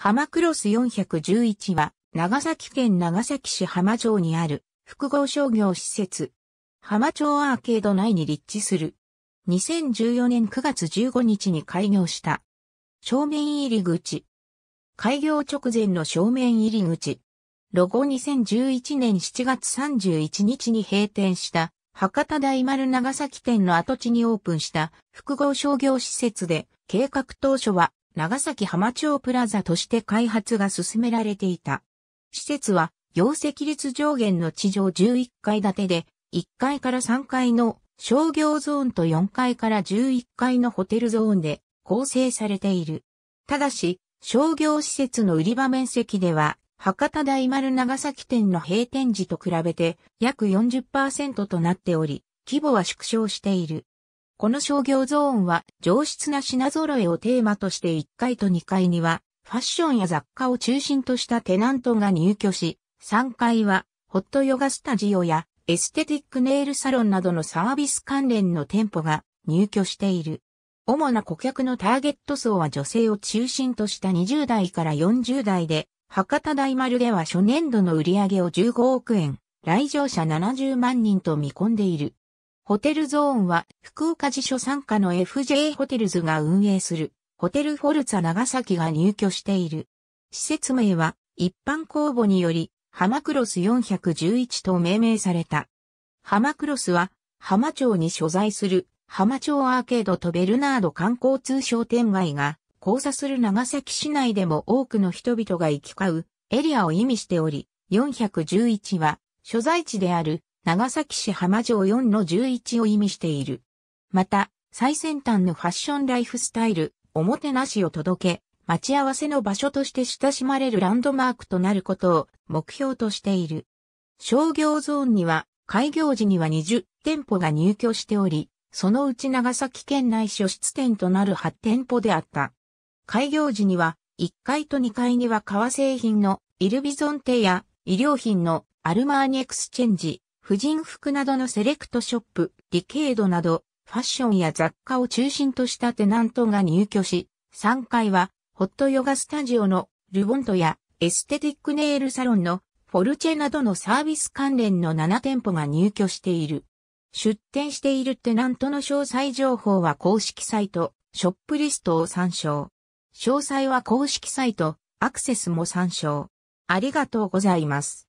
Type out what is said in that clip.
浜クロス411は、長崎県長崎市浜町にある複合商業施設、浜町アーケード内に立地する。2014年9月15日に開業した。正面入り口。開業直前の正面入り口。ロゴ2011年7月31日に閉店した博多大丸長崎店の跡地にオープンした複合商業施設で計画当初は長崎浜町プラザとして開発が進められていた。施設は、容積率上限の地上11階建てで、1階から3階の商業ゾーンと4階から11階のホテルゾーンで構成されている。ただし、商業施設の売り場面積では、博多大丸長崎店の閉店時と比べて約40%となっており、規模は縮小している。この商業ゾーンは上質な品揃えをテーマとして1階と2階にはファッションや雑貨を中心としたテナントが入居し、3階はホットヨガスタジオやエステティックネイルサロンなどのサービス関連の店舗が入居している。主な顧客のターゲット層は女性を中心とした20代から40代で、博多大丸では初年度の売り上げを15億円、来場者70万人と見込んでいる。ホテルゾーンは福岡辞書傘下の FJ ホテルズが運営するホテルフォルツァ長崎が入居している。施設名は一般公募により浜クロス411と命名された。浜クロスは浜町に所在する浜町アーケードとベルナード観光通商店街が交差する長崎市内でも多くの人々が行き交うエリアを意味しており、411は所在地である長崎市浜城4の11を意味している。また、最先端のファッションライフスタイル、おもてなしを届け、待ち合わせの場所として親しまれるランドマークとなることを目標としている。商業ゾーンには、開業時には20店舗が入居しており、そのうち長崎県内初出店となる8店舗であった。開業時には、1階と2階には革製品のイルビゾンテや衣料品のアルマーニエクスチェンジ、婦人服などのセレクトショップ、ディケードなど、ファッションや雑貨を中心としたテナントが入居し、3階は、ホットヨガスタジオのルボントやエステティックネイルサロンのフォルチェなどのサービス関連の7店舗が入居している。出店しているテナントの詳細情報は公式サイト、ショップリストを参照。詳細は公式サイト、アクセスも参照。ありがとうございます。